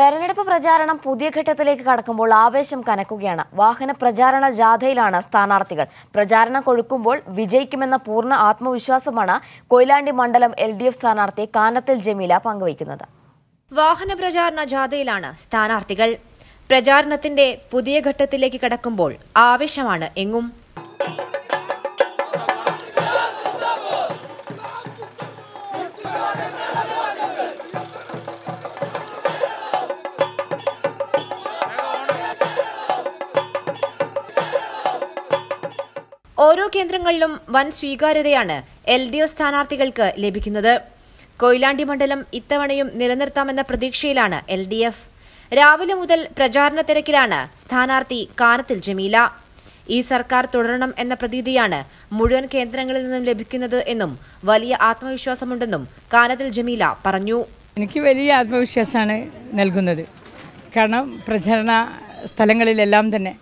തെരഞ്ഞെടുപ്പ് പ്രചാരണം പുതിയ ഘട്ടത്തിലേക്ക് കടക്കുമ്പോൾ ആവേശം കനക്കുകയാണ് വാഹന പ്രചാരണ ജാഥയിലാണ് സ്ഥാനാർത്ഥികൾ പ്രചാരണം കൊഴുക്കുമ്പോൾ വിജയിക്കുമെന്ന പൂർണ്ണ ആത്മവിശ്വാസമാണ് കൊയിലാണ്ടി മണ്ഡലം എൽ ഡി എഫ് സ്ഥാനാർത്ഥി കാനത്തിൽ ജമീല പങ്കുവയ്ക്കുന്നത് വാഹന പ്രചാരണ ജാഥയിലാണ് സ്ഥാനാർത്ഥികൾ പ്രചാരണത്തിന്റെ പുതിയ ഘട്ടത്തിലേക്ക് കടക്കുമ്പോൾ ആവേശമാണ് എങ്ങും ഓരോ കേന്ദ്രങ്ങളിലും വൻ സ്വീകാര്യതയാണ് എൽ ഡി എഫ് സ്ഥാനാർത്ഥികൾക്ക് ലഭിക്കുന്നത് കൊയിലാണ്ടി മണ്ഡലം ഇത്തവണയും നിലനിർത്താമെന്ന പ്രതീക്ഷയിലാണ് എൽ ഡി എഫ് രാവിലെ മുതൽ പ്രചാരണ തിരക്കിലാണ് സ്ഥാനാർത്ഥി കാനത്തിൽ ജമീല ഈ സർക്കാർ തുടരണം എന്ന പ്രതീതിയാണ് മുഴുവൻ കേന്ദ്രങ്ങളിൽ നിന്നും ലഭിക്കുന്നത് എന്നും വലിയ ആത്മവിശ്വാസമുണ്ടെന്നും കാനത്തിൽ ജമീല പറഞ്ഞു എനിക്ക് വലിയ ആത്മവിശ്വാസമാണ് നൽകുന്നത് കാരണം പ്രചരണ സ്ഥലങ്ങളിലെല്ലാം തന്നെ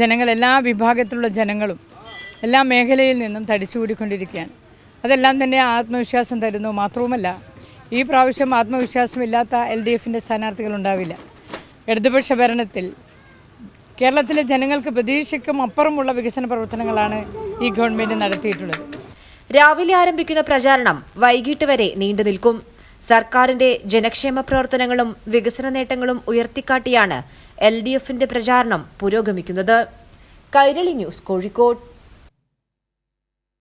ജനങ്ങൾ എല്ലാ വിഭാഗത്തിലുള്ള ജനങ്ങളും എല്ലാ മേഖലയിൽ നിന്നും തടിച്ചുകൂടിക്കൊണ്ടിരിക്കുകയാണ് അതെല്ലാം തന്നെ ആത്മവിശ്വാസം തരുന്നു മാത്രവുമല്ല ഈ പ്രാവശ്യം ആത്മവിശ്വാസമില്ലാത്ത എൽ ഡി എഫിൻ്റെ സ്ഥാനാർത്ഥികൾ ഉണ്ടാവില്ല ഇടതുപക്ഷ ഭരണത്തിൽ കേരളത്തിലെ ജനങ്ങൾക്ക് പ്രതീക്ഷയ്ക്കും അപ്പുറമുള്ള വികസന പ്രവർത്തനങ്ങളാണ് ഈ ഗവൺമെൻറ് നടത്തിയിട്ടുള്ളത് രാവിലെ ആരംഭിക്കുന്ന പ്രചാരണം വൈകിട്ട് വരെ നീണ്ടു നിൽക്കും സർക്കാരിന്റെ ജനക്ഷേമ പ്രവർത്തനങ്ങളും വികസന നേട്ടങ്ങളും ഉയർത്തിക്കാട്ടിയാണ് എൽ ഡി എഫിന്റെ പ്രചാരണം പുരോഗമിക്കുന്നത് കൈരളി ന്യൂസ് കോഴിക്കോട്